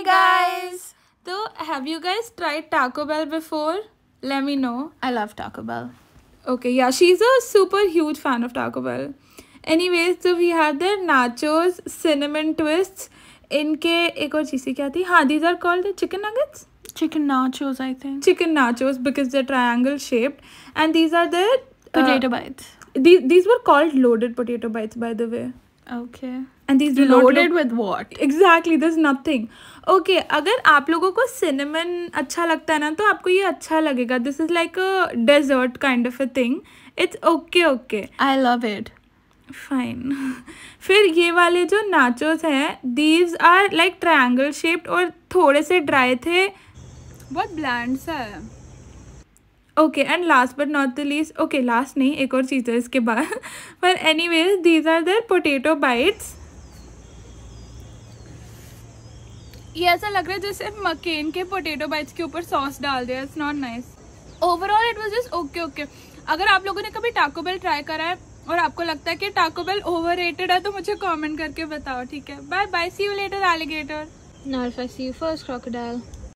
Hi guys! So have you guys tried Taco Bell before? Let me know. I love Taco Bell. Okay, yeah, she's a super huge fan of Taco Bell. Anyways, so we have their nachos, cinnamon twists. इनके एक और चीज़ क्या थी these are called the chicken nuggets. chicken nachos i think chicken nachos because they're triangle shaped and these are uh, the potato uh, bites these, these were called loaded potato bites by the way okay. and these loaded with what exactly there's nothing okay agar aap logo ko cinnamon acha lagta hai na to aapko ye acha lagega this is like a dessert kind of a thing it's okay okay I love it fine फिर ये वाले जो nachos हैं these are like triangle shaped और थोड़े से dry थे बहुत ब्लैंड सा है okay and last but not the least okay last नहीं एक और चीज़ है इसके बाद पर anyways these are the potato bites ये ऐसा लग रहा है जैसे मकेन के पोटेटो बाइट्स के ऊपर सॉस डाल दिया it's not nice overall it was just okay okay अगर आप लोगों ने कभी टाको बेल ट्राई करा है और आपको लगता है कि टाको बेल ओवर है तो मुझे कॉमेंट करके बताओ ठीक है bye bye see you later alligator नॉर्फ if I see you first,